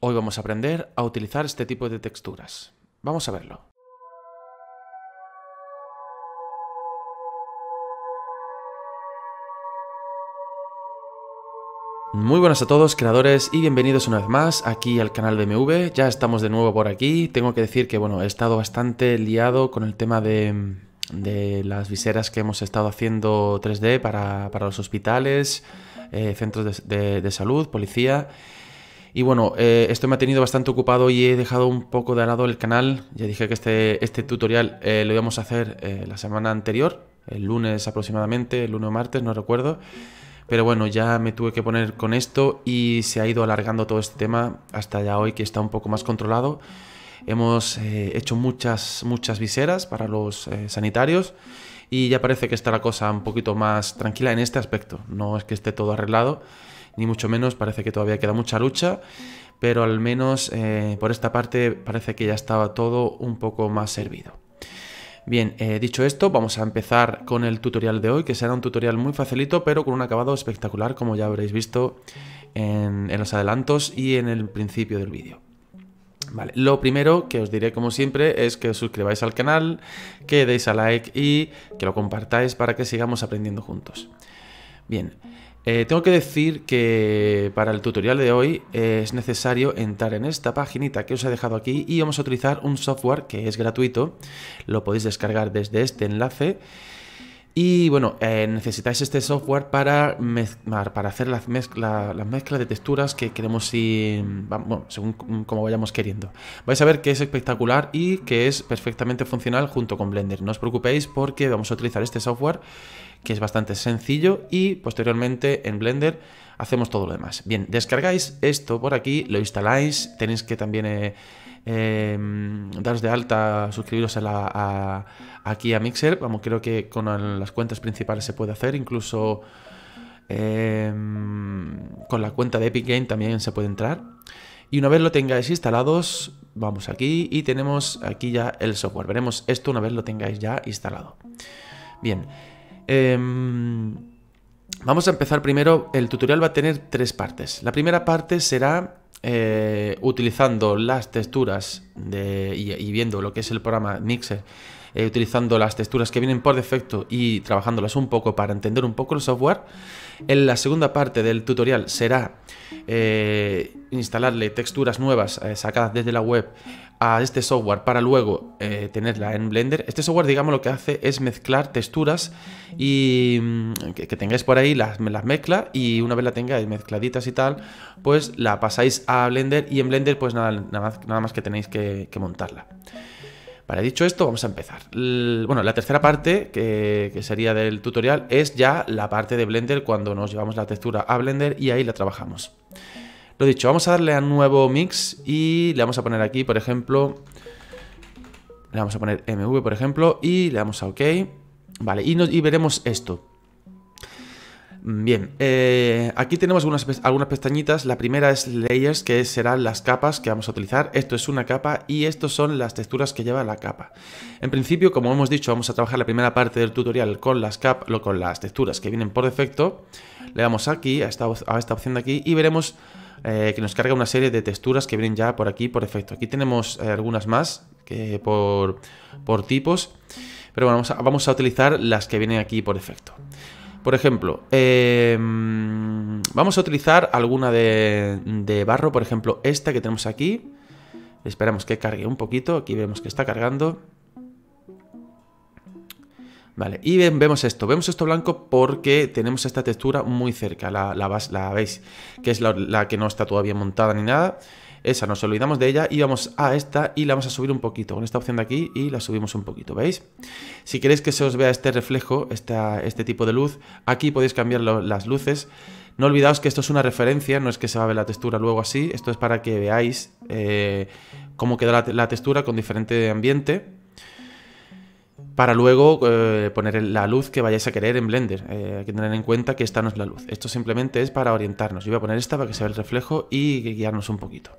Hoy vamos a aprender a utilizar este tipo de texturas. Vamos a verlo. Muy buenas a todos creadores y bienvenidos una vez más aquí al canal de MV. Ya estamos de nuevo por aquí. Tengo que decir que bueno, he estado bastante liado con el tema de, las viseras que hemos estado haciendo 3D para, los hospitales, eh, centros de salud, policía. Y bueno, eh, esto me ha tenido bastante ocupado y he dejado un poco de lado el canal. Ya dije que este, este tutorial eh, lo íbamos a hacer eh, la semana anterior, el lunes aproximadamente, el lunes o martes, no recuerdo. Pero bueno, ya me tuve que poner con esto y se ha ido alargando todo este tema hasta ya hoy que está un poco más controlado. Hemos hecho muchas, muchas viseras para los sanitarios y ya parece que está la cosa un poquito más tranquila en este aspecto. No es que esté todo arreglado, ni mucho menos, parece que todavía queda mucha lucha, pero al menos eh, por esta parte parece que ya estaba todo un poco más servido. Bien, eh, dicho esto, vamos a empezar con el tutorial de hoy, que será un tutorial muy facilito, pero con un acabado espectacular, como ya habréis visto en los adelantos y en el principio del vídeo lo primero que os diré como siempre es que os suscribáis al canal, que deis a like y que lo compartáis para que sigamos aprendiendo juntos. Bien, eh, tengo que decir que para el tutorial de hoy eh, es necesario entrar en esta paginita que os he dejado aquí y vamos a utilizar un software que es gratuito, lo podéis descargar desde este enlace y bueno, eh, necesitáis este software para, para hacer las, mezcla mezclas de texturas que queremos ir, bueno, según mm, como vayamos queriendo. Vais a ver que es espectacular y que es perfectamente funcional junto con Blender. No os preocupéis porque vamos a utilizar este software que es bastante sencillo y posteriormente en Blender hacemos todo lo demás. Bien, descargáis esto por aquí, lo instaláis, tenéis que también... Eh, Em, daros de alta, suscribiros aquí a Mixer. Vamos, creo que con las cuentas principales se puede hacer, incluso em, con la cuenta de Epic Game también se puede entrar. Y una vez lo tengáis instalados, vamos aquí y tenemos aquí ya el software. Veremos esto una vez lo tengáis ya instalado. Bien. Em, vamos a empezar primero. El tutorial va a tener tres partes. La primera parte será eh, utilizando las texturas de, y, viendo lo que es el programa Mixer, eh, utilizando las texturas que vienen por defecto y trabajándolas un poco para entender un poco el software. En la segunda parte del tutorial será eh, instalarle texturas nuevas sacadas desde la web a este software para luego eh, tenerla en Blender. Este software, digamos, lo que hace es mezclar texturas y mm, que, tengáis por ahí las, las mezcla y una vez la tengáis mezcladitas y tal, pues la pasáis a Blender y en Blender pues nada, nada, más, que tenéis que, montarla. Para dicho esto, vamos a empezar. bueno, la tercera parte, que, sería del tutorial, es ya la parte de Blender cuando nos llevamos la textura a Blender y ahí la trabajamos. Lo dicho, vamos a darle a nuevo mix y le vamos a poner aquí, por ejemplo, le vamos a poner MV, por ejemplo, y le damos a OK. Vale, y, veremos esto. Mm, bien, eh, aquí tenemos algunas, algunas, pestañitas. La primera es Layers, que serán las capas que vamos a utilizar. Esto es una capa y estas son las texturas que lleva la capa. En principio, como hemos dicho, vamos a trabajar la primera parte del tutorial con las, cap con las texturas que vienen por defecto. Le damos aquí, a esta, a esta opción de aquí, y veremos eh, que nos carga una serie de texturas que vienen ya por aquí por efecto, Aquí tenemos eh, algunas más que por, por tipos, pero vamos a, utilizar las que vienen aquí por efecto Por ejemplo, em, vamos a utilizar alguna de, de barro, por ejemplo, esta que tenemos aquí. Esperamos que cargue un poquito, aquí vemos que está cargando. Vale, y vemos esto, vemos esto blanco porque tenemos esta textura muy cerca, la, la, la veis, que es la, que no está todavía montada ni nada. Esa nos olvidamos de ella y vamos a esta y la vamos a subir un poquito, con esta opción de aquí y la subimos un poquito, ¿veis? Si queréis que se os vea este reflejo, este tipo de luz, aquí podéis cambiar las luces. No olvidaos que esto es una referencia, no es que se va a ver la textura luego así, esto es para que veáis eh, cómo queda la, textura con diferente ambiente para luego eh, poner la luz que vayáis a querer en Blender. Eh, hay que tener en cuenta que esta no es la luz. Esto simplemente es para orientarnos. Yo voy a poner esta para que se vea el reflejo y guiarnos un poquito.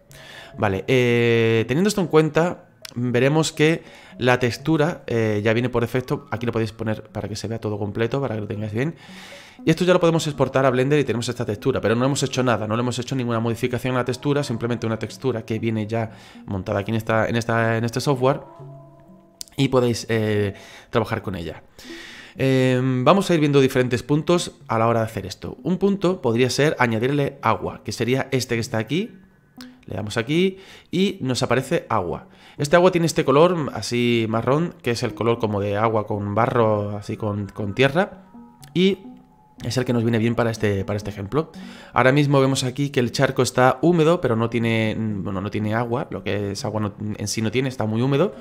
Vale, eh, teniendo esto en cuenta, veremos que la textura ya viene por defecto. Aquí lo podéis poner para que se vea todo completo, para que lo tengáis bien. Y esto ya lo podemos exportar a Blender y tenemos esta textura, pero no hemos hecho nada, no le hemos hecho ninguna modificación a la textura, simplemente una textura que viene ya montada aquí en, esta, en este software y podéis eh, trabajar con ella. Em, vamos a ir viendo diferentes puntos a la hora de hacer esto. Un punto podría ser añadirle agua, que sería este que está aquí. Le damos aquí y nos aparece agua. Este agua tiene este color así marrón, que es el color como de agua con barro, así con, tierra. Y es el que nos viene bien para este, para este ejemplo. Ahora mismo vemos aquí que el charco está húmedo, pero no tiene, bueno, no tiene agua, lo que es agua en sí no tiene, está muy húmedo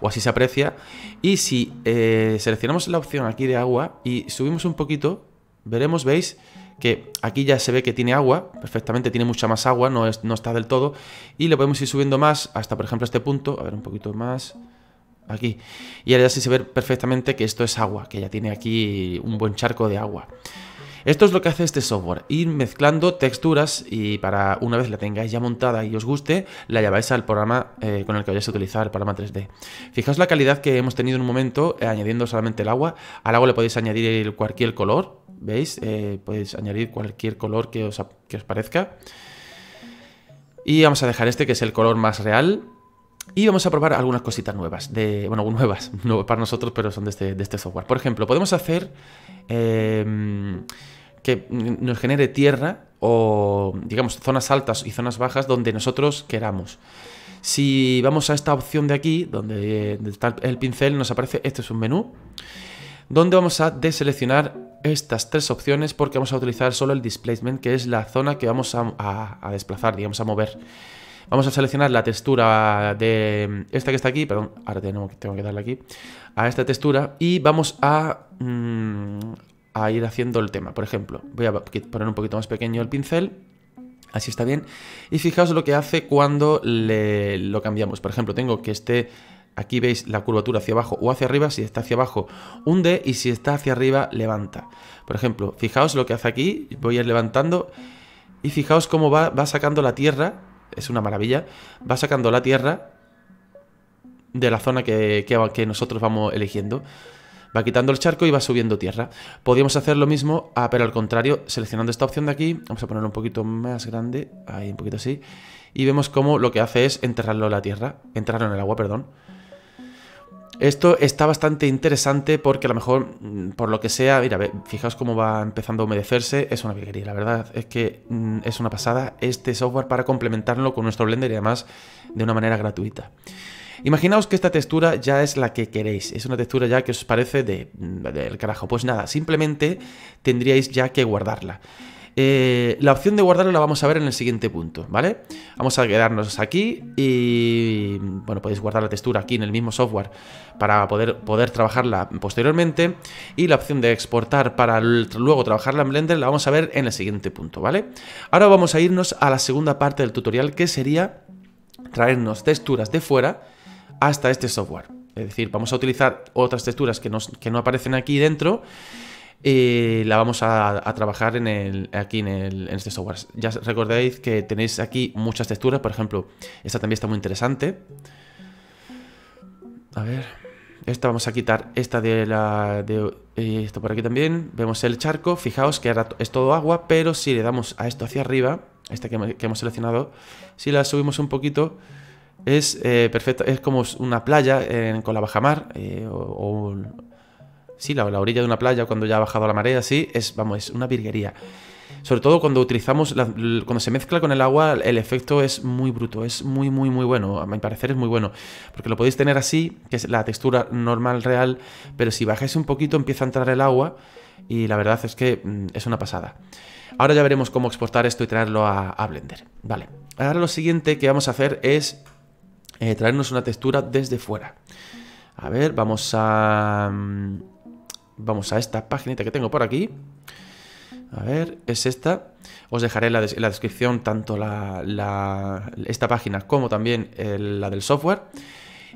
o así se aprecia. Y si eh, seleccionamos la opción aquí de agua y subimos un poquito, veremos, veis, que aquí ya se ve que tiene agua, perfectamente tiene mucha más agua, no, no está del todo, y lo podemos ir subiendo más hasta, por ejemplo, este punto, a ver, un poquito más, aquí. Y ahora ya se ve perfectamente que esto es agua, que ya tiene aquí un buen charco de agua. Esto es lo que hace este software, ir mezclando texturas y para una vez la tengáis ya montada y os guste, la lleváis al programa eh, con el que vayáis a utilizar, el programa 3D. Fijaos la calidad que hemos tenido en un momento eh, añadiendo solamente el agua. Al agua le podéis añadir cualquier color, ¿veis? Eh, podéis añadir cualquier color que os, que os parezca. Y vamos a dejar este que es el color más real. Y vamos a probar algunas cositas nuevas, de, bueno, nuevas, para nosotros, pero son este, de este, software. Por ejemplo, podemos hacer em, que nos genere tierra o, digamos, zonas altas y zonas bajas donde nosotros queramos. Si vamos a esta opción de aquí, donde está el pincel, nos aparece, este es un menú, donde vamos a deseleccionar estas tres opciones porque vamos a utilizar solo el displacement, que es la zona que vamos a, desplazar, digamos, a mover. Vamos a seleccionar la textura de esta que está aquí, perdón, ahora tengo, tengo que darle aquí, a esta textura y vamos a, mm, a ir haciendo el tema. Por ejemplo, voy a poner un poquito más pequeño el pincel. Así está bien. Y fijaos lo que hace cuando le, lo cambiamos. Por ejemplo, tengo que esté aquí veis la curvatura hacia abajo o hacia arriba, si está hacia abajo hunde y si está hacia arriba levanta. Por ejemplo, fijaos lo que hace aquí, voy a ir levantando y fijaos cómo va, va sacando la tierra, es una maravilla, va sacando la tierra de la zona que, que, que nosotros vamos eligiendo va quitando el charco y va subiendo tierra. Podríamos hacer lo mismo, ah, pero al contrario, seleccionando esta opción de aquí, vamos a ponerlo un poquito más grande, ahí un poquito así, y vemos cómo lo que hace es enterrarlo en la tierra, en el agua, perdón. Esto está bastante interesante porque a lo mejor, mm, por lo que sea, mira, fijaos cómo va empezando a humedecerse, es una piquería, la verdad es que mm, es una pasada este software para complementarlo con nuestro Blender y además de una manera gratuita. Imaginaos que esta textura ya es la que queréis, es una textura ya que os parece de, del carajo. Pues nada, simplemente tendríais ya que guardarla. Eh, la opción de guardarla la vamos a ver en el siguiente punto, ¿vale? Vamos a quedarnos aquí y, bueno, podéis guardar la textura aquí en el mismo software para poder, poder trabajarla posteriormente y la opción de exportar para luego trabajarla en Blender la vamos a ver en el siguiente punto, ¿vale? Ahora vamos a irnos a la segunda parte del tutorial que sería traernos texturas de fuera hasta este software. Es decir, vamos a utilizar otras texturas que, no aparecen aquí dentro y eh, la vamos a, trabajar en aquí en, este software. Ya recordáis que tenéis aquí muchas texturas, por ejemplo, esta también está muy interesante. A ver, esta vamos a quitar esta de la... De, eh, esto por aquí también, vemos el charco, fijaos que ahora es todo agua, pero si le damos a esto hacia arriba, esta que, que hemos seleccionado, si la subimos un poquito es eh, perfecto, es como una playa eh, con la bajamar eh, o, sí, la, orilla de una playa cuando ya ha bajado la marea, sí, es vamos, es una virguería. Sobre todo cuando utilizamos, cuando se mezcla con el agua, el efecto es muy bruto, es muy, muy, muy bueno. A mi parecer es muy bueno, porque lo podéis tener así, que es la textura normal, real, pero si bajáis un poquito empieza a entrar el agua y la verdad es que mm, es una pasada. Ahora ya veremos cómo exportar esto y traerlo a, a Blender. Vale. Ahora lo siguiente que vamos a hacer es eh, traernos una textura desde fuera. A ver, vamos a... Mm, vamos a esta página que tengo por aquí. A ver, es esta. Os dejaré en la, descripción tanto esta página como también la del software.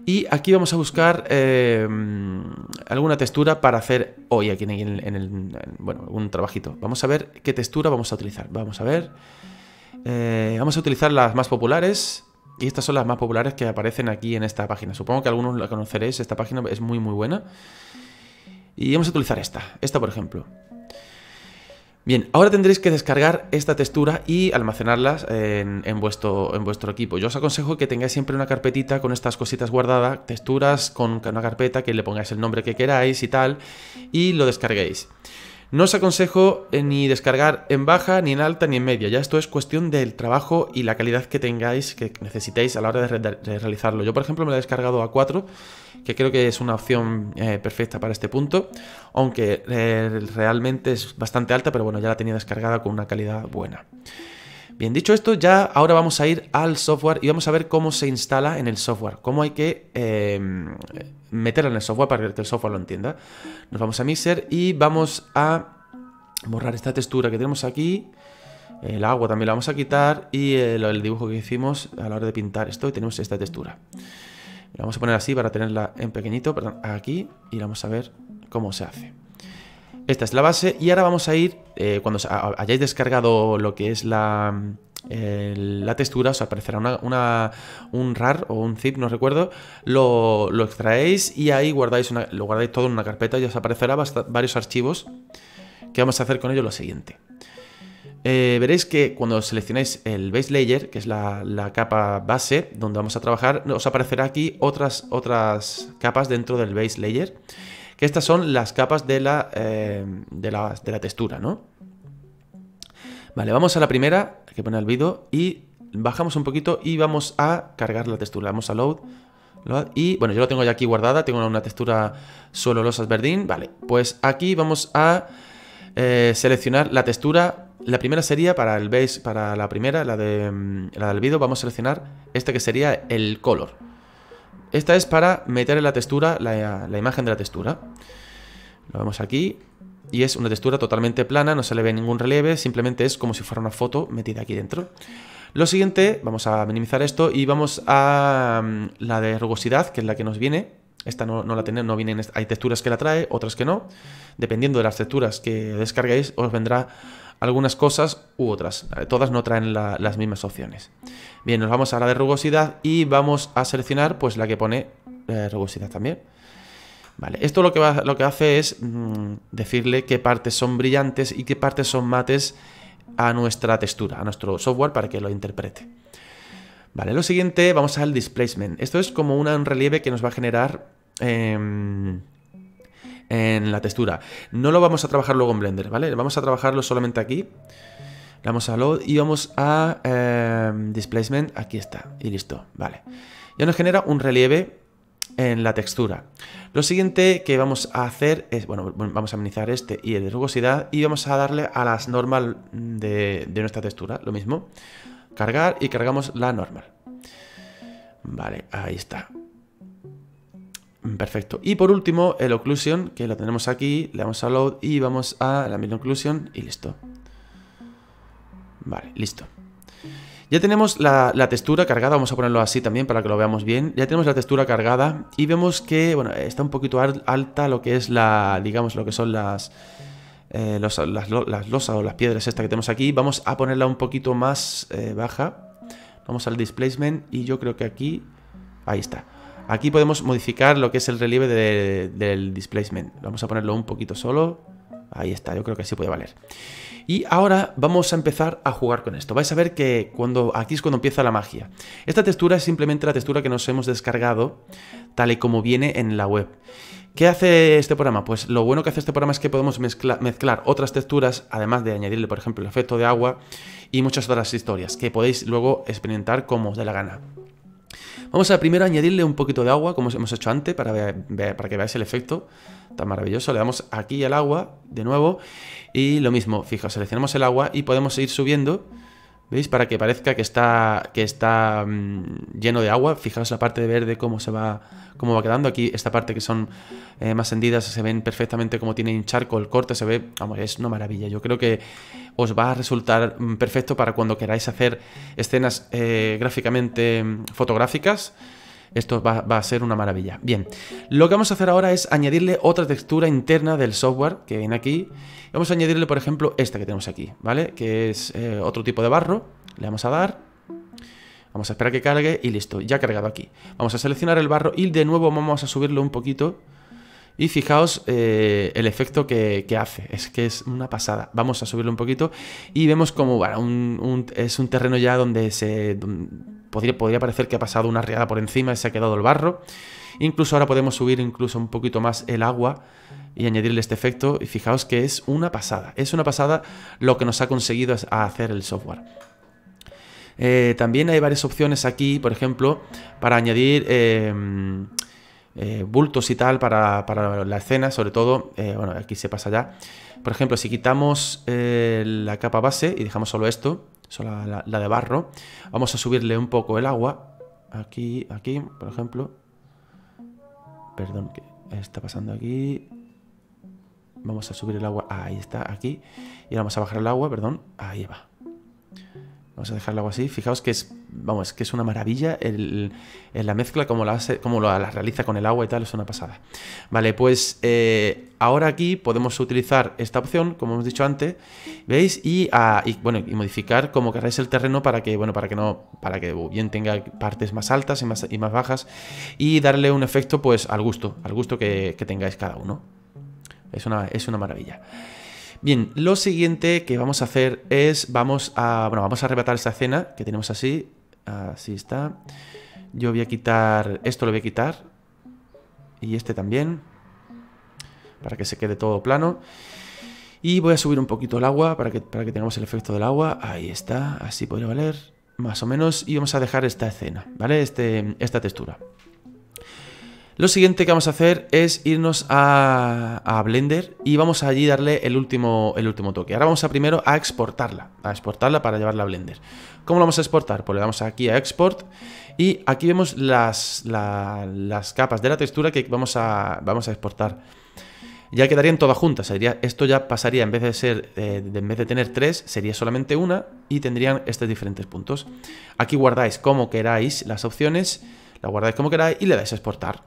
Y aquí vamos a buscar em, alguna textura para hacer hoy aquí en, el, bueno, un trabajito. Vamos a ver qué textura vamos a utilizar. Vamos a ver. Eh, vamos a utilizar las más populares. Y estas son las más populares que aparecen aquí en esta página. Supongo que algunos la conoceréis, esta página es muy muy buena. Y vamos a utilizar esta, esta por ejemplo. Bien, ahora tendréis que descargar esta textura y almacenarlas en, vuestro, en, vuestro, equipo. Yo os aconsejo que tengáis siempre una carpetita con estas cositas guardadas, texturas con una carpeta que le pongáis el nombre que queráis y tal, y lo descarguéis. No os aconsejo eh, ni descargar en baja, ni en alta, ni en media. Ya esto es cuestión del trabajo y la calidad que tengáis, que necesitéis a la hora de, realizarlo. Yo, por ejemplo, me la he descargado a 4, que creo que es una opción eh, perfecta para este punto, aunque eh, realmente es bastante alta, pero bueno, ya la tenía descargada con una calidad buena. Bien, dicho esto, ya ahora vamos a ir al software y vamos a ver cómo se instala en el software, cómo hay que em, meterla en el software para que el software lo entienda. Nos vamos a Mixer y vamos a borrar esta textura que tenemos aquí. El agua también la vamos a quitar y el, dibujo que hicimos a la hora de pintar esto y tenemos esta textura. La vamos a poner así para tenerla en pequeñito, aquí y vamos a ver cómo se hace. Esta es la base y ahora vamos a ir, eh, cuando hayáis descargado lo que es la, la textura, os aparecerá una, un RAR o un zip, no recuerdo, lo, extraéis y ahí guardáis lo guardáis todo en una carpeta y os aparecerá varios archivos que vamos a hacer con ello lo siguiente. Eh, veréis que cuando seleccionáis el base layer, que es la, capa base donde vamos a trabajar, os aparecerá aquí otras, otras capas dentro del base layer estas son las capas eh, de la, de la, textura, ¿no? Vale, vamos a la primera, que pone albedo, y bajamos un poquito y vamos a cargar la textura. Vamos a load, y bueno, yo lo tengo ya aquí guardada, tengo una textura suelo losas verdín. Vale, pues aquí vamos a eh, seleccionar la textura. La primera sería para el base, para la primera, la de mm, la del vamos a seleccionar este que sería el color. Esta es para meter en la textura la, imagen de la textura. Lo vemos aquí. Y es una textura totalmente plana, no se le ve ningún relieve, simplemente es como si fuera una foto metida aquí dentro. Lo siguiente, vamos a minimizar esto y vamos a mm, la de rugosidad, que es la que nos viene. Esta no, la tiene, no viene, hay texturas que la trae, otras que no. Dependiendo de las texturas que descarguéis, os vendrá algunas cosas u otras. Todas no traen las mismas opciones. Bien, nos vamos a la de rugosidad y vamos a seleccionar pues la que pone eh, rugosidad también. Vale, esto lo que, lo que hace es mm, decirle qué partes son brillantes y qué partes son mates a nuestra textura, a nuestro software para que lo interprete. Vale, lo siguiente, vamos al displacement. Esto es como un relieve que nos va a generar... Em, en la textura. No lo vamos a trabajar luego en Blender, ¿vale? Vamos a trabajarlo solamente aquí. Le vamos a Load y vamos a em, Displacement. Aquí está. Y listo, vale. Ya nos genera un relieve en la textura. Lo siguiente que vamos a hacer es, bueno, vamos a amenizar este y el de rugosidad y vamos a darle a las normal de nuestra textura, lo mismo. Cargar y cargamos la normal. Vale, ahí está. Perfecto. Y por último, el occlusion, que lo tenemos aquí, le damos a load y vamos a la misma occlusion y listo. Vale, listo. Ya tenemos la, textura cargada, vamos a ponerlo así también para que lo veamos bien. Ya tenemos la textura cargada y vemos que, bueno, está un poquito alta lo que es la, digamos, lo que son las, eh, las, losas o las piedras esta que tenemos aquí. Vamos a ponerla un poquito más eh, baja. Vamos al displacement y yo creo que aquí, ahí está. Aquí podemos modificar lo que es el relieve del displacement. Vamos a ponerlo un poquito solo. Ahí está, yo creo que así puede valer. Y ahora vamos a empezar a jugar con esto. Vais a ver que cuando, aquí es cuando empieza la magia. Esta textura es simplemente la textura que nos hemos descargado tal y como viene en la web. ¿Qué hace este programa? Pues lo bueno que hace este programa es que podemos mezclar otras texturas, además de añadirle, por ejemplo, el efecto de agua y muchas otras historias que podéis luego experimentar como os dé la gana. Vamos a primero añadirle un poquito de agua, como hemos hecho antes, para, ver, que veáis el efecto tan maravilloso. Le damos aquí al agua de nuevo y lo mismo, fijaos, seleccionamos el agua y podemos ir subiendo ¿Veis? Para que parezca que está, que está mm, lleno de agua. Fijaos la parte de verde, cómo se va, cómo va quedando. Aquí esta parte que son eh, más hendidas, se ven perfectamente cómo tiene un charco el corte, se ve, vamos, es una maravilla. Yo creo que os va a resultar mm, perfecto para cuando queráis hacer escenas eh, gráficamente mm, fotográficas. Esto va, a ser una maravilla. Bien, lo que vamos a hacer ahora es añadirle otra textura interna del software que viene aquí. Vamos a añadirle, por ejemplo, esta que tenemos aquí, ¿vale? Que es eh, otro tipo de barro. Le vamos a dar. Vamos a esperar que cargue y listo, ya cargado aquí. Vamos a seleccionar el barro y de nuevo vamos a subirlo un poquito y fijaos eh, el efecto que, hace, es que es una pasada. Vamos a subirlo un poquito y vemos como bueno, es un terreno ya donde se podría, podría parecer que ha pasado una riada por encima y se ha quedado el barro. Incluso ahora podemos subir incluso un poquito más el agua y añadirle este efecto y fijaos que es una pasada, es una pasada lo que nos ha conseguido hacer el software. Eh, también hay varias opciones aquí, por ejemplo, para añadir em, eh, bultos y tal para, la escena, sobre todo, eh, bueno, aquí se pasa ya. Por ejemplo, si quitamos eh, la capa base y dejamos solo esto, solo la, de barro, vamos a subirle un poco el agua. Aquí, aquí, por ejemplo. Perdón, que está pasando aquí? Vamos a subir el agua, ahí está, aquí. Y vamos a bajar el agua, perdón, ahí va. Vamos a dejarlo así. Fijaos que es, vamos, que es una maravilla el, la mezcla, como, la, realiza con el agua y tal, es una pasada. Vale, pues eh, ahora aquí podemos utilizar esta opción, como hemos dicho antes, ¿veis? Y, ah, bueno, y modificar como queráis el terreno para que, bueno, para que no, para que bien tenga partes más altas y más, y más bajas y darle un efecto pues al gusto, al gusto que, tengáis cada uno. Es una, es una maravilla. Bien, lo siguiente que vamos a hacer es, vamos a, bueno, vamos a arrebatar esta escena que tenemos así, así está. Yo voy a quitar, esto lo voy a quitar y este también, para que se quede todo plano. Y voy a subir un poquito el agua para que, para que tengamos el efecto del agua. Ahí está, así podría valer, más o menos. Y vamos a dejar esta escena, ¿vale? Este, esta textura. Lo siguiente que vamos a hacer es irnos a, Blender y vamos allí darle el último, el último toque. Ahora vamos a primero a exportarla, a exportarla para llevarla a Blender. ¿Cómo lo vamos a exportar? Pues le damos aquí a Export y aquí vemos las, las capas de la textura que vamos a, vamos a exportar. Ya quedarían todas juntas, esto ya pasaría, en vez de ser, eh, en vez de tener tres, sería solamente una y tendrían estos diferentes puntos. Aquí guardáis como queráis las opciones la guardáis como queráis y le dais a exportar.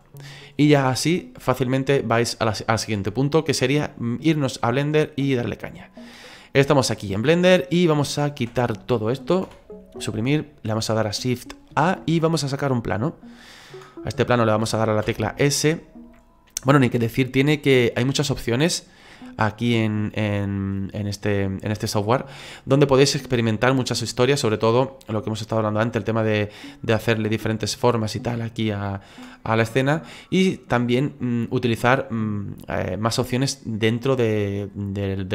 Y ya así fácilmente vais al siguiente punto que sería mm, irnos a Blender y darle caña. Estamos aquí en Blender y vamos a quitar todo esto, suprimir, le vamos a dar a Shift A y vamos a sacar un plano. A este plano le vamos a dar a la tecla S. Bueno, ni que decir, tiene que hay muchas opciones aquí en, en, este, en este software, donde podéis experimentar muchas historias, sobre todo lo que hemos estado hablando antes, el tema de, hacerle diferentes formas y tal aquí a, la escena, y también mm, utilizar mm, eh, más opciones dentro del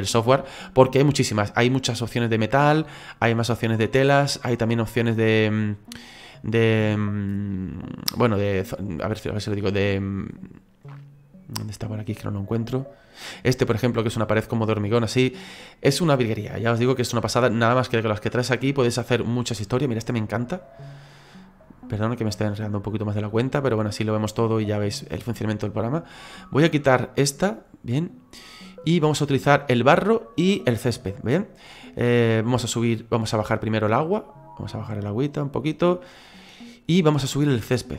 software, porque hay muchísimas, hay muchas opciones de metal, hay más opciones de telas, hay también opciones de... Mm, de bueno, de... A ver, a ver si lo digo, de ¿Dónde está por aquí? Que no lo encuentro. Este, por ejemplo, que es una pared como de hormigón así, es una virguería. Ya os digo que es una pasada. Nada más que las que traes aquí podéis hacer muchas historias. Mira, este me encanta. Perdón que me esté enredando un poquito más de la cuenta, pero bueno, así lo vemos todo y ya veis el funcionamiento del programa. Voy a quitar esta, bien. Y vamos a utilizar el barro y el césped, bien. Eh, vamos a subir, vamos a bajar primero el agua. Vamos a bajar el agüita un poquito. Y vamos a subir el césped.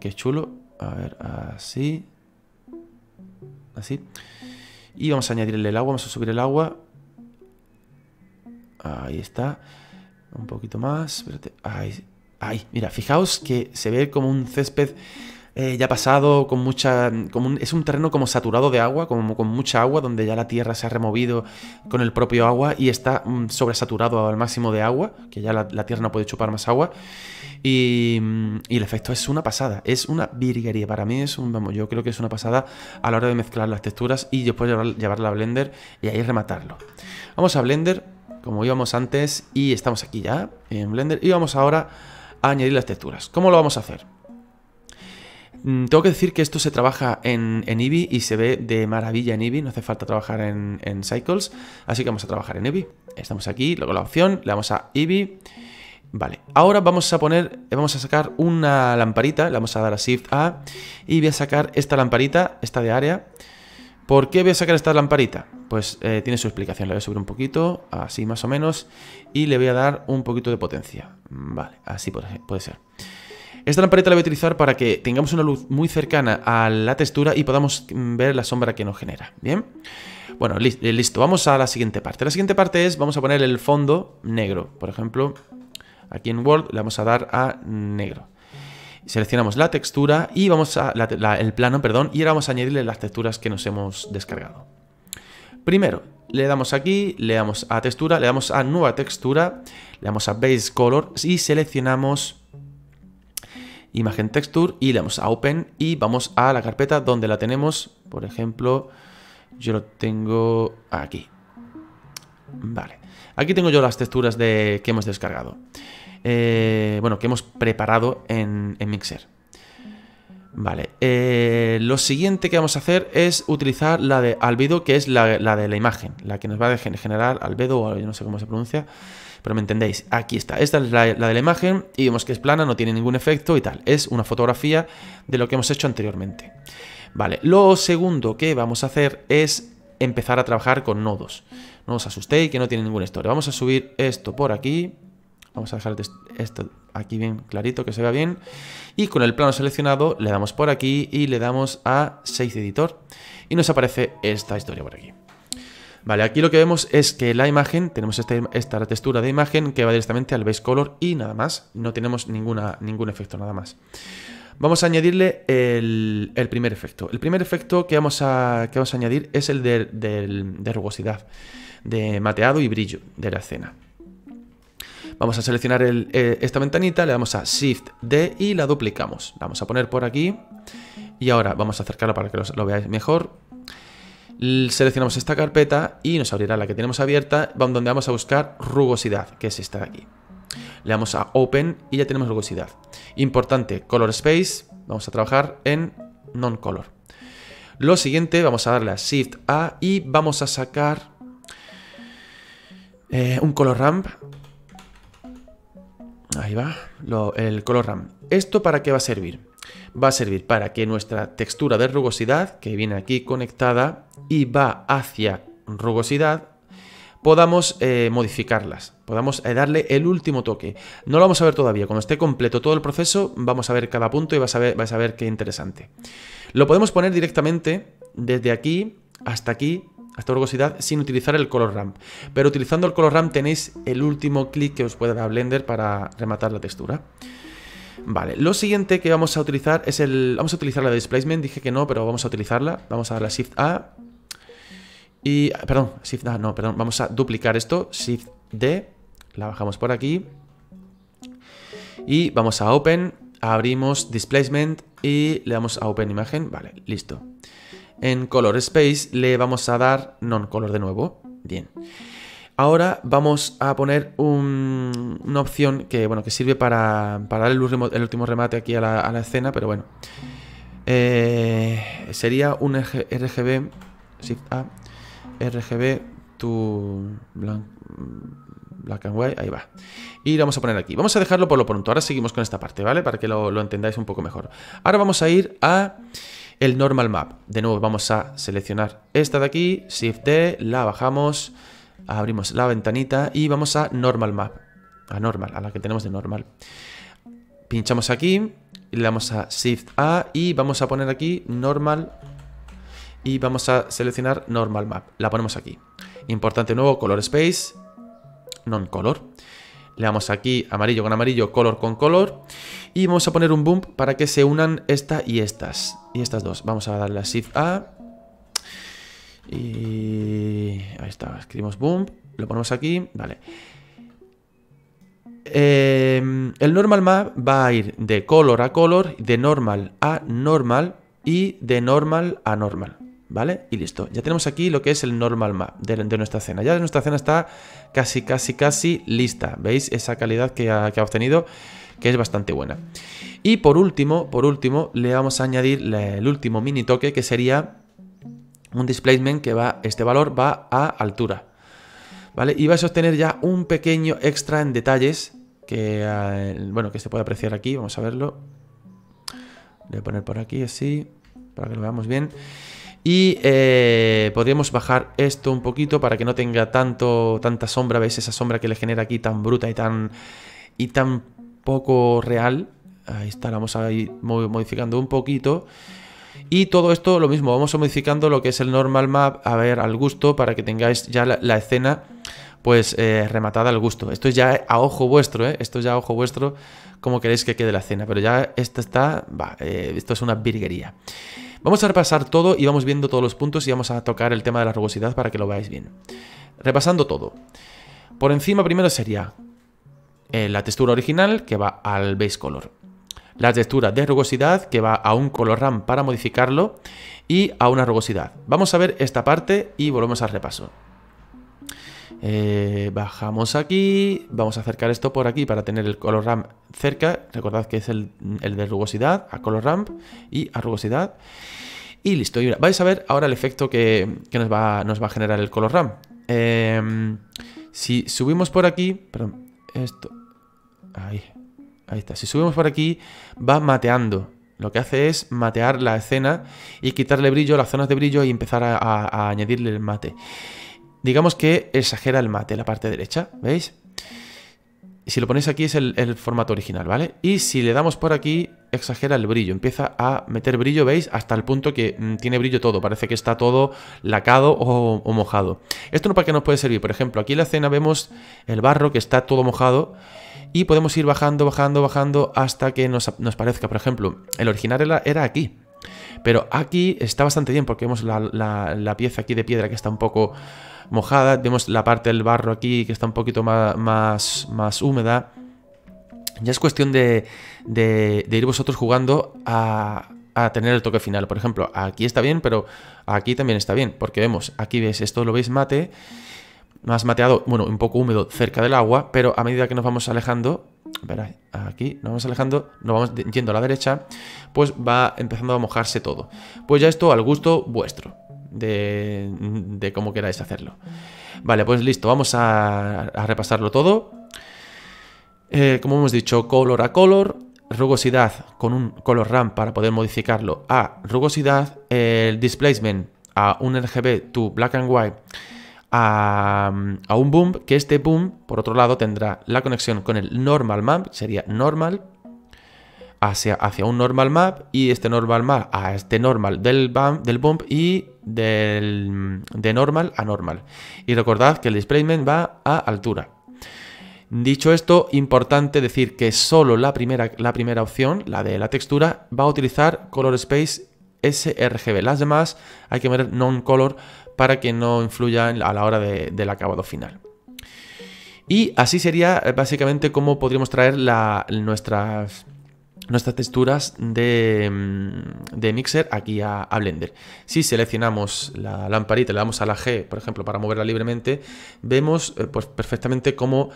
qué chulo. A ver, así. Así. Y vamos a añadirle el agua, vamos a subir el agua. Ahí está. Un poquito más. Espérate. Ahí. Ahí. Mira, fijaos que se ve como un césped eh, ya pasado, con mucha. es un terreno como saturado de agua, como con mucha agua, donde ya la tierra se ha removido con el propio agua y está mm, sobresaturado al máximo de agua, que ya la, tierra no puede chupar más agua. Mm, y, el efecto es una pasada, es una virguería. Para mí es un, yo creo que es una pasada a la hora de mezclar las texturas y después llevarla a Blender y ahí rematarlo. Vamos a Blender, como íbamos antes, y estamos aquí ya en Blender. Y vamos ahora a añadir las texturas. ¿Cómo lo vamos a hacer? Mm, tengo que decir que esto se trabaja en, en Eevee y se ve de maravilla en Eevee, no hace falta trabajar en, Cycles, así que vamos a trabajar en Eevee. Estamos aquí, luego la opción, le damos a Eevee. Vale, ahora vamos a poner, vamos a sacar una lamparita, le vamos a dar a Shift A y voy a sacar esta lamparita, esta de área. ¿Por qué voy a sacar esta lamparita? Pues eh, tiene su explicación, La voy a subir un poquito, así más o menos, y le voy a dar un poquito de potencia. Mm, vale, así puede ser. Esta lamparita la voy a utilizar para que tengamos una luz muy cercana a la textura y podamos mm, ver la sombra que nos genera, ¿bien? Bueno, eh, listo, vamos a la siguiente parte. La siguiente parte es, vamos a poner el fondo negro, por ejemplo, aquí en World le vamos a dar a negro. Seleccionamos la textura y vamos a, el plano, perdón, y ahora vamos a añadirle las texturas que nos hemos descargado. Primero, le damos aquí, le damos a textura, le damos a nueva textura, le damos a base color y seleccionamos imagen texture y le damos a open y vamos a la carpeta donde la tenemos. Por ejemplo, yo lo tengo aquí. Vale. Aquí tengo yo las texturas de, que hemos descargado. Eh, bueno, que hemos preparado en, Mixer. Vale, eh, lo siguiente que vamos a hacer es utilizar la de albedo, que es la, la, de la imagen, la que nos va a generar albedo, o no sé cómo se pronuncia, pero me entendéis, aquí está. Esta es la, de la imagen y vemos que es plana, no tiene ningún efecto y tal. Es una fotografía de lo que hemos hecho anteriormente. Vale, lo segundo que vamos a hacer es empezar a trabajar con nodos. No os asustéis que no tiene ninguna historia. Vamos a subir esto por aquí. Vamos a dejar este, esto aquí bien clarito, que se vea bien. Y con el plano seleccionado le damos por aquí y le damos a 6 editor. Y nos aparece esta historia por aquí. Vale, aquí lo que vemos es que la imagen, tenemos este, esta textura de imagen que va directamente al base color y nada más, no tenemos ninguna, ningún efecto nada más. Vamos a añadirle el, primer efecto. El primer efecto que vamos a, vamos a añadir es el de, rugosidad, de mateado y brillo de la escena. Vamos a seleccionar eh, esta ventanita, le damos a Shift D y la duplicamos. La vamos a poner por aquí. Y ahora vamos a acercarla para que lo veáis mejor seleccionamos esta carpeta y nos abrirá la que tenemos abierta, donde vamos a buscar rugosidad, que es esta de aquí. Le damos a Open y ya tenemos rugosidad. Importante, Color Space, vamos a trabajar en Non-Color. Lo siguiente, vamos a darle a Shift A y vamos a sacar eh, un color ramp. Ahí va, el color ramp. ¿Esto para qué va a servir? va a servir para que nuestra textura de rugosidad, que viene aquí conectada y va hacia rugosidad, podamos eh, modificarlas, podamos eh, darle el último toque. No lo vamos a ver todavía, cuando esté completo todo el proceso vamos a ver cada punto y vas a ver, qué interesante. Lo podemos poner directamente desde aquí hasta aquí, hasta rugosidad, sin utilizar el color ramp. Pero utilizando el color ramp tenéis el último clic que os puede dar Blender para rematar la textura. Vale, lo siguiente que vamos a utilizar es el... Vamos a utilizar la de displacement, dije que no, pero vamos a utilizarla. Vamos a dar la Shift A. Y... Ah, perdón, Shift A, no, perdón. Vamos a duplicar esto, Shift D. La bajamos por aquí. Y vamos a Open, abrimos Displacement y le damos a Open Imagen. Vale, listo. En Color Space le vamos a dar Non-Color de nuevo. Bien. Ahora vamos a poner una opción que, bueno, que sirve para, dar el último, remate aquí a la, escena, pero bueno. Eh, sería un RGB, Shift A, RGB to black and white, ahí va. Y lo vamos a poner aquí. Vamos a dejarlo por lo pronto. Ahora seguimos con esta parte, ¿vale? Para que lo, lo entendáis un poco mejor. Ahora vamos a ir a el normal map. De nuevo vamos a seleccionar esta de aquí, Shift D, la bajamos Abrimos la ventanita y vamos a Normal Map. A Normal, a la que tenemos de Normal. Pinchamos aquí, le damos a Shift A y vamos a poner aquí Normal y vamos a seleccionar Normal Map. La ponemos aquí. Importante nuevo, Color Space, Non-Color. Le damos aquí amarillo con amarillo, color con color. Y vamos a poner un bump para que se unan esta y estas. Y estas dos. Vamos a darle a Shift A y ahí está, escribimos boom, lo ponemos aquí, vale. Em, el normal map va a ir de color a color, de normal a normal y de normal a normal, ¿vale? Y listo, ya tenemos aquí lo que es el normal map de, nuestra cena. Ya nuestra escena está casi, casi, casi lista. ¿Veis esa calidad que ha, que ha obtenido? que es bastante buena. Y por último, por último, le vamos a añadir el último mini toque que sería un displacement que va, este valor va a altura. ¿Vale? Y vais a sostener ya un pequeño extra en detalles que, eh, bueno, que se puede apreciar aquí, vamos a verlo. Le voy a poner por aquí así, para que lo veamos bien. Y eh, podríamos bajar esto un poquito para que no tenga tanto, tanta sombra, ¿veis? Esa sombra que le genera aquí tan bruta y tan, y tan poco real. Ahí está, la vamos a ir modificando un poquito. Y todo esto lo mismo, vamos modificando lo que es el normal map, a ver, al gusto, para que tengáis ya la, escena pues eh, rematada al gusto. Esto es ya a ojo vuestro, ¿eh? Esto ya a ojo vuestro, como queréis que quede la escena. Pero ya esta está, va, eh, esto es una virguería. Vamos a repasar todo y vamos viendo todos los puntos y vamos a tocar el tema de la rugosidad para que lo veáis bien. Repasando todo. Por encima primero sería eh, la textura original que va al base color la textura de rugosidad que va a un color RAM para modificarlo y a una rugosidad. Vamos a ver esta parte y volvemos al repaso. Eh, bajamos aquí, vamos a acercar esto por aquí para tener el color RAM cerca, recordad que es el, de rugosidad, a color ramp y a rugosidad. Y listo, y vais a ver ahora el efecto que, nos, va, nos, va, a generar el color RAM. Eh, si subimos por aquí, perdón, esto, ahí, Ahí está. Si subimos por aquí, va mateando. Lo que hace es matear la escena y quitarle brillo, las zonas de brillo y empezar a, añadirle el mate. Digamos que exagera el mate, la parte derecha, ¿veis? Si lo ponéis aquí es el formato original, ¿vale? Y si le damos por aquí, exagera el brillo, empieza a meter brillo, ¿veis? Hasta el punto que mm, tiene brillo todo, parece que está todo lacado o, mojado. ¿Esto no para qué nos puede servir? Por ejemplo, aquí en la escena vemos el barro que está todo mojado y podemos ir bajando, bajando, bajando hasta que nos, parezca. Por ejemplo, el original era, era, aquí. Pero aquí está bastante bien porque vemos la, pieza aquí de piedra que está un poco mojada, vemos la parte del barro aquí que está un poquito más, más, más húmeda, ya es cuestión de, ir vosotros jugando a, tener el toque final. Por ejemplo, aquí está bien, pero aquí también está bien, porque vemos, aquí ves, esto lo veis mate, has mateado, bueno, un poco húmedo cerca del agua, pero a medida que nos vamos alejando, verá, aquí nos vamos alejando, nos vamos yendo a la derecha, pues va empezando a mojarse todo. Pues ya esto al gusto vuestro, de, cómo queráis hacerlo. Vale, pues listo, vamos a repasarlo todo. Eh, como hemos dicho, color a color, rugosidad con un color RAM para poder modificarlo a rugosidad, el displacement a un RGB to black and white a, un boom, que este boom, por otro lado, tendrá la conexión con el normal map, sería normal, hacia, hacia un normal map, y este normal map a este normal del, del boom y de normal a normal. Y recordad que el displacement va a altura. Dicho esto, importante decir que solo la primera, la primera opción, la de la textura, va a utilizar Color Space sRGB. Las demás hay que poner non-color para que no influya a la hora del acabado final. Y así sería eh, básicamente cómo podríamos traer la, nuestras nuestras texturas de, mm, mixer aquí a, Blender. Si seleccionamos la lamparita y le damos a la G, por ejemplo, para moverla libremente, vemos eh, pues perfectamente cómo,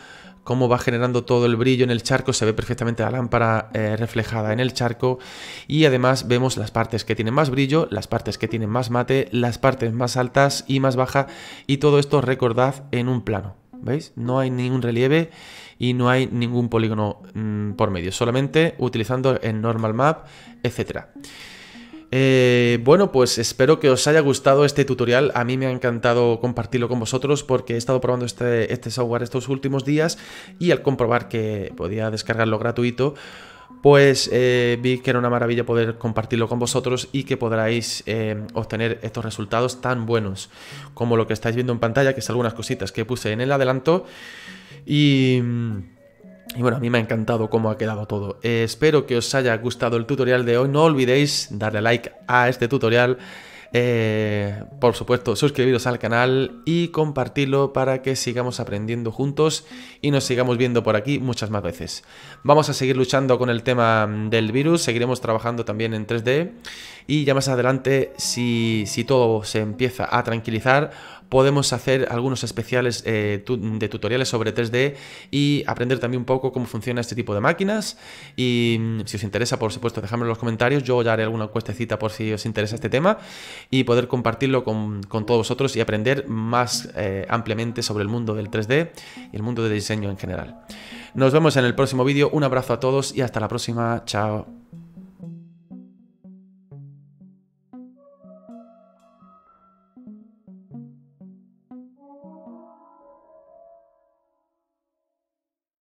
cómo, va generando todo el brillo en el charco, se ve perfectamente la lámpara eh, reflejada en el charco y además vemos las partes que tienen más brillo, las partes que tienen más mate, las partes más altas y más bajas y todo esto recordad en un plano. ¿veis? No hay ningún relieve y no hay ningún polígono mm, por medio, solamente utilizando el normal map, etc. Eh, bueno, pues espero que os haya gustado este tutorial. A mí me ha encantado compartirlo con vosotros porque he estado probando este, este software estos últimos días y al comprobar que podía descargarlo gratuito, pues eh, vi que era una maravilla poder compartirlo con vosotros y que podráis eh, obtener estos resultados tan buenos como lo que estáis viendo en pantalla, que es algunas cositas que puse en el adelanto y... bueno, a mí me ha encantado cómo ha quedado todo. Eh, espero que os haya gustado el tutorial de hoy. No olvidéis darle like a este tutorial eh, por supuesto, suscribiros al canal y compartirlo para que sigamos aprendiendo juntos y nos sigamos viendo por aquí muchas más veces. Vamos a seguir luchando con el tema mm, del virus, seguiremos trabajando también en 3D y ya más adelante, si, si todo se empieza a tranquilizar, podemos hacer algunos especiales eh, de tutoriales sobre 3D y aprender también un poco cómo funciona este tipo de máquinas. Y mm, si os interesa, por supuesto, dejadme en los comentarios. Yo ya haré alguna cuestecita por si os interesa este tema y poder compartirlo con, todos vosotros y aprender más eh, ampliamente sobre el mundo del 3D y el mundo del diseño en general. Nos vemos en el próximo vídeo. Un abrazo a todos y hasta la próxima. Chao.